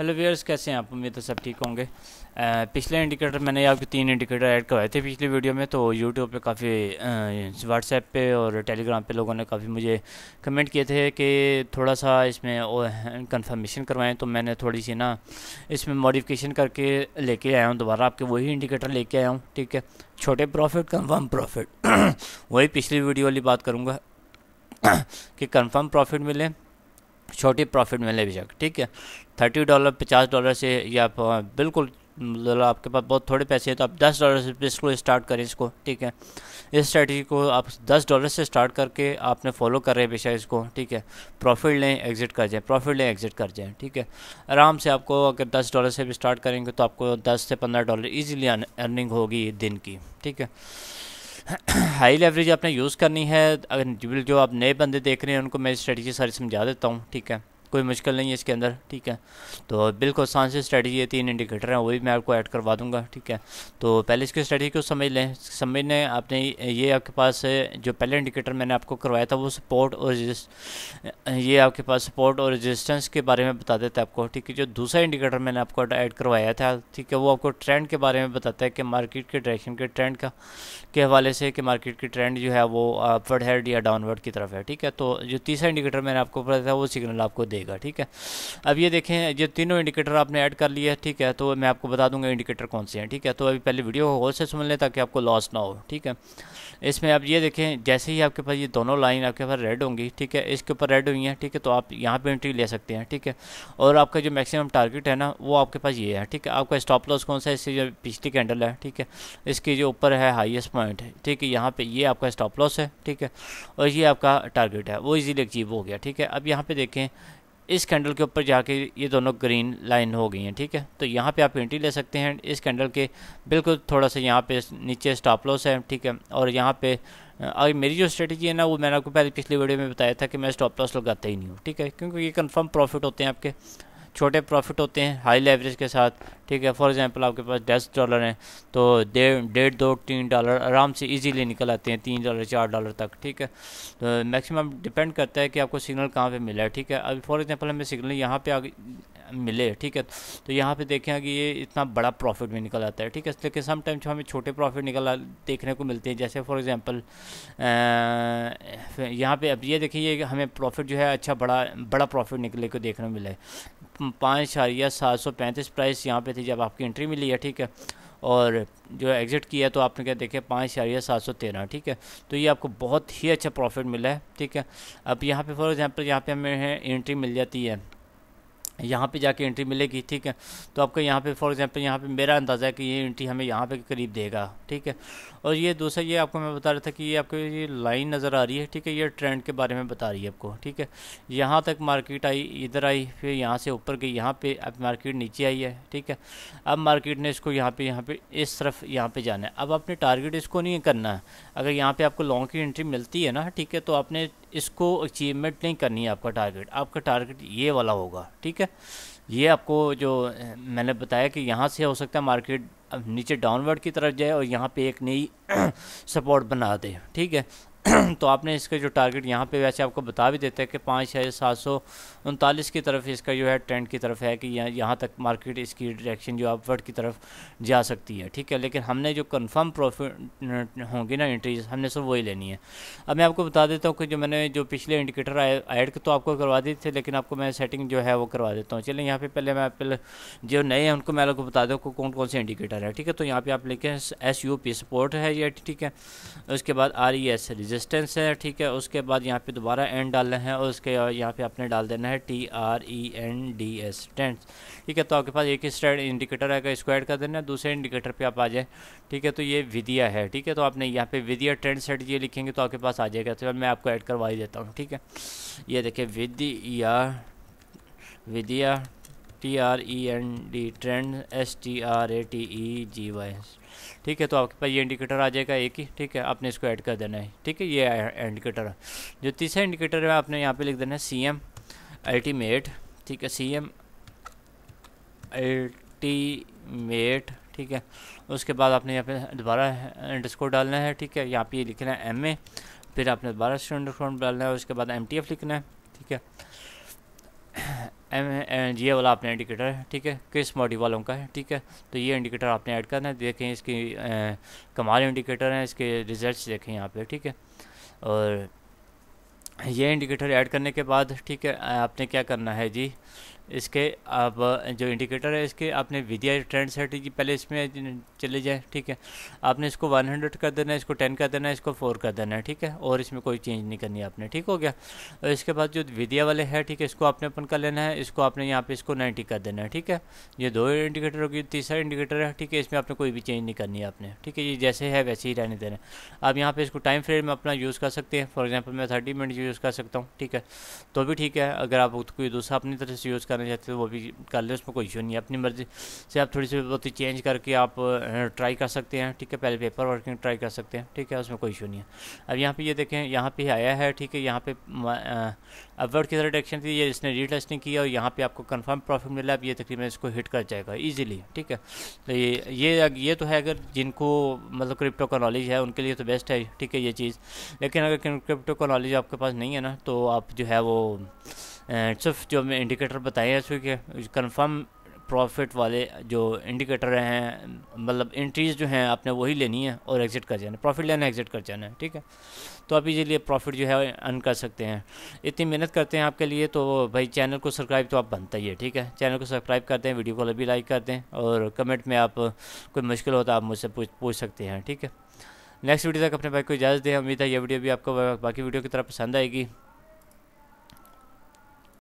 hello viewers कैसे हैं आप उम्मीद तो सब ठीक होंगे पिछले इंडिकेटर मैंने आपके तीन इंडिकेटर ऐड करवाए थे पिछली वीडियो में तो यूट्यूब पे काफ़ी व्हाट्सएप पे और टेलीग्राम पे लोगों ने काफ़ी मुझे कमेंट किए थे कि थोड़ा सा इसमें कंफर्मेशन करवाएं तो मैंने थोड़ी सी ना इसमें मॉडिफिकेशन करके लेके आया हूँ दोबारा आपके वही इंडिकेटर लेके आया हूँ ठीक है छोटे प्रॉफिट कन्फर्म प्रॉफिट वही पिछली वीडियो वाली बात करूँगा कि कन्फर्म प्रॉफिट मिले छोटी प्रॉफिट मिले बेशक भी जाकर ठीक है थर्टी डॉलर पचास डॉलर से या बिल्कुल मतलब आपके पास बहुत थोड़े पैसे हैं तो आप दस डॉलर से इसको स्टार्ट करें इसको ठीक है इस स्ट्रेटजी को आप दस डॉलर से स्टार्ट करके आपने फॉलो कर रहे हैं बेशक इसको ठीक है प्रॉफिट लें एग्जिट कर जाएं प्रॉफिट लें एग्जिट कर जाएं ठीक है आराम से आपको अगर दस डॉलर से भी स्टार्ट करेंगे तो आपको दस से पंद्रह डॉलर ईजिली अर्निंग होगी दिन की ठीक है हाई लेवरेज आपने यूज़ करनी है अगर जो आप नए बंदे देख रहे हैं उनको मैं स्ट्रेटजी सारी समझा देता हूँ ठीक है कोई मुश्किल नहीं है इसके अंदर ठीक है तो बिल्कुल आसान से स्ट्रेटजी ये तीन इंडिकेटर हैं वो भी मैं आपको ऐड करवा दूंगा ठीक है तो पहले इसकी स्ट्रेटजी को समझ लें समझने आपने ये आपके पास जो पहले इंडिकेटर मैंने आपको करवाया था वो सपोर्ट और ये आपके पास सपोर्ट और रजिस्टेंस के बारे में बता देता है आपको ठीक है जो दूसरा इंडिकेटर मैंने आपको ऐड करवाया था ठीक है वो आपको ट्रेंड के बारे में बताता है कि मार्केट के डायरेक्शन के ट्रेंड का के हवाले से कि मार्केट की ट्रेंड जो है वो अपवर्ड है या डाउनवर्ड की तरफ है ठीक है तो जो तीसरा इंडिकेटर मैंने आपको बताया था वो सिग्नल आपको दे देगा ठीक है अब ये देखें ये तीनों इंडिकेटर आपने ऐड कर लिया है ठीक है तो मैं आपको बता दूंगा इंडिकेटर कौन से हैं ठीक है तो अभी पहले वीडियो होल से सुन लें ताकि आपको लॉस ना हो ठीक है इसमें आप ये देखें जैसे ही आपके पास ये दोनों लाइन आपके पास रेड होंगी ठीक है इसके ऊपर रेड हुई हैं ठीक है तो आप यहाँ पर एंट्री ले सकते हैं ठीक है और आपका जो मैक्सिमम टारगेट है ना वो आपके पास ये है ठीक है आपका स्टॉप लॉस कौन सा है इससे जो पिछली कैंडल है ठीक है इसके जो ऊपर है हाइएस्ट पॉइंट है ठीक है यहाँ पे ये आपका स्टॉप लॉस है ठीक है और ये आपका टारगेट है वो इजीली अचीव हो गया ठीक है अब यहाँ पे देखें इस कैंडल के ऊपर जाके ये दोनों ग्रीन लाइन हो गई हैं ठीक है तो यहाँ पे आप एंट्री ले सकते हैं इस कैंडल के बिल्कुल थोड़ा सा यहाँ पे नीचे स्टॉप लॉस है ठीक है और यहाँ पे अगर मेरी जो स्ट्रेटजी है ना वो मैंने आपको पहले पिछली वीडियो में बताया था कि मैं स्टॉप लॉस लगाता ही नहीं हूँ ठीक है क्योंकि ये कन्फर्म प्रॉफिट होते हैं आपके छोटे प्रॉफिट होते हैं हाई लेवरेज के साथ ठीक है फॉर एग्जांपल आपके पास दस डॉलर हैं तो डेढ़ डेढ़ दो तीन डॉलर आराम से इजीली निकल आते हैं तीन डॉलर चार डॉलर तक ठीक है तो मैक्सिमम डिपेंड करता है कि आपको सिग्नल कहाँ पे मिला है ठीक है अभी फॉर एग्जांपल हमें सिग्नल यहाँ पे आ मिले ठीक है तो यहाँ पे देखें कि ये इतना बड़ा प्रॉफिट भी निकल आता है ठीक है लेकिन सम टाइम्स हमें छोटे प्रॉफिट निकल देखने को मिलते हैं जैसे फॉर एग्ज़ाम्पल यहाँ पे अब ये देखिए हमें प्रॉफिट जो है अच्छा बड़ा बड़ा प्रॉफिट निकले को देखने को मिला है पाँच या सात सौ पैंतीस प्राइस यहाँ पर थी जब आपकी एंट्री मिली है ठीक है और जो एग्ज़िट किया तो आपने क्या देखे पाँच शारिया सात सौ तेरह ठीक है तो ये आपको बहुत ही अच्छा प्रॉफिट मिला है ठीक है अब यहाँ पे फॉर एग्ज़ाम्पल यहाँ पे हमें एंट्री मिल जाती है यहाँ पे जाके एंट्री मिलेगी ठीक है तो आपका यहाँ पे फॉर एग्जांपल यहाँ पे मेरा अंदाज़ा है कि ये एंट्री हमें यहाँ पे करीब देगा ठीक है और ये दूसरा ये आपको मैं बता रहा था कि ये आपको ये लाइन नज़र आ रही है ठीक है ये ट्रेंड के बारे में बता रही है आपको ठीक है यहाँ तक मार्केट आई इधर आई फिर यहाँ से ऊपर गई यहाँ पर अब मार्केट नीचे आई है ठीक है अब मार्केट ने इसको यहाँ पर यहाँ पर इस तरफ यहाँ पर जाना है अब आपने टारगेट इसको नहीं करना है अगर यहाँ पर आपको लॉन्ग की एंट्री मिलती है ना ठीक है तो आपने इसको अचीवमेंट नहीं करनी है आपका टारगेट आपका टारगेट ये वाला होगा ठीक है है ये आपको जो मैंने बताया कि यहाँ से हो सकता है मार्केट नीचे डाउनवर्ड की तरफ जाए और यहाँ पे एक नई सपोर्ट बना दे ठीक है तो आपने इसका जो टारगेट यहाँ पे वैसे आपको बता भी देते हैं कि पाँच हज़ार सात सौ उनतालीस की तरफ इसका जो है ट्रेंड की तरफ है कि यहाँ यहाँ तक मार्केट इसकी डायरेक्शन जो अपवर्ड की तरफ जा सकती है ठीक है लेकिन हमने जो कंफर्म प्रॉफिट होंगी ना इंट्रीज हमने सब वही लेनी है अब मैं आपको बता देता हूँ कि जो मैंने जो पिछले इंडिकेटर ऐड तो आपको करवा दी थी लेकिन आपको मैं सेटिंग जो है वो करवा देता हूँ चलिए यहाँ पर पहले मैं पहले जो नए हैं उनको मैं आपको बता दूँ कौन कौन से इंडिकेटर है ठीक है तो यहाँ पर आप लिखें एस यू पी सपोर्ट है ये ठीक है उसके बाद आर ई एस डिस्टेंस है ठीक है उसके बाद यहाँ पे दोबारा एंड डालना है और उसके यहाँ पे आपने डाल देना है T R E N D S tense ठीक है तो आपके पास एक ही स्टैंड इंडिकेटर आएगा इसको ऐड कर देना है दूसरे इंडिकेटर पे आप आ जाए ठीक है तो ये विदिया है ठीक है तो आपने यहाँ पे विदिया ट्रेंड सेट ये लिखेंगे तो आपके पास आ जाएगा तो मैं आपको ऐड करवा ही देता हूँ ठीक है ये देखिए विदिया विदिया T R E N D trend S T R A T E G Y ठीक है तो आपके पास ये इंडिकेटर आ जाएगा एक ही ठीक है आपने इसको ऐड कर देना है ठीक है ये इंडिकेटर है जो तीसरा इंडिकेटर है आपने यहाँ पे लिख देना है सी एम अल्टीमेट ठीक है सी एम अल्टीमेट ठीक है उसके बाद आपने यहाँ पे दोबारा इंडस्कोर डालना है ठीक है यहाँ पे लिखना है एम ए फिर आपने दोबारा इंडस्कोर डालना है उसके बाद एम टी एफ लिखना है ठीक है एम ये वाला आपने इंडिकेटर है ठीक है किस मॉड्यूल वालों का है ठीक है तो ये इंडिकेटर आपने ऐड करना है देखें इसकी कमाल इंडिकेटर है इसके रिजल्ट्स देखें यहाँ पे ठीक है और ये इंडिकेटर ऐड करने के बाद ठीक है आपने क्या करना है जी इसके अब जो इंडिकेटर है इसके आपने विदिया ट्रेंड सेट की पहले इसमें चले जाए ठीक है आपने इसको 100 कर देना है इसको 10 कर देना है इसको 4 कर देना है ठीक है और इसमें कोई चेंज नहीं करनी आपने ठीक हो गया और इसके बाद जो विद्या वाले हैं ठीक है इसको आपने अपन कर लेना है इसको आपने यहाँ पे इसको नाइन्टी कर देना है ठीक है ये दो इंडिकेटर होगी तीसरा इंडिकेटर है ठीक है इसमें आपने कोई भी चेंज नहीं करनी है आपने ठीक है ये जैसे है वैसे ही रहने देना आप यहाँ पर इसको टाइम फ्रेम में अपना यूज़ कर सकते हैं फॉर एग्जाम्पल मैं थर्टी मिनट यूज़ कर सकता हूँ ठीक है तो भी ठीक है अगर आप कोई दूसरा अपनी तरह से यूज़ करना चाहते हो वो भी कर ले उसमें कोई इशू नहीं है अपनी मर्ज़ी से आप थोड़ी सी बहुत चेंज करके आप ट्राई कर सकते हैं ठीक है पहले पेपर वर्किंग ट्राई कर सकते हैं ठीक है उसमें कोई इशू नहीं है अब यहाँ पे ये यह देखें यहाँ पे आया है ठीक है यहाँ पे अवर्ड की तरह डायरेक्शन थी ये इसने रीटेस्टिंग की और यहाँ पर आपको कन्फर्म प्रॉफिट मिला अब ये तकरीबन इसको हिट कर जाएगा ईजिली ठीक है तो ये ये ये तो है अगर जिनको मतलब क्रिप्टो का नॉलेज है उनके लिए तो बेस्ट है ठीक है ये चीज़ लेकिन अगर क्रिप्टो का नॉलेज आपके पास नहीं है ना तो आप जो है वो सिर्फ जो हमें इंडिकेटर बताए हैं उसके कन्फर्म प्रॉफिट वाले जो इंडिकेटर हैं मतलब एंट्रीज जो हैं आपने वही लेनी है और एग्ज़िट कर जाना प्रॉफिट लेना है एग्ज़िट कर जाना है ठीक है तो आप इजीली प्रॉफिट जो है अर्न कर सकते हैं इतनी मेहनत करते हैं आपके लिए तो भाई चैनल को सब्सक्राइब तो आप बनता ही है ठीक है चैनल को सब्सक्राइब करते हैं वीडियो को अभी लाइक करते हैं और कमेंट में आप कोई मुश्किल हो तो आप मुझसे पूछ पूछ सकते हैं ठीक है नेक्स्ट वीडियो तक अपने भाई को इजाज़त दें उम्मीद है यह वीडियो भी आपको बाकी वीडियो की तरफ पसंद आएगी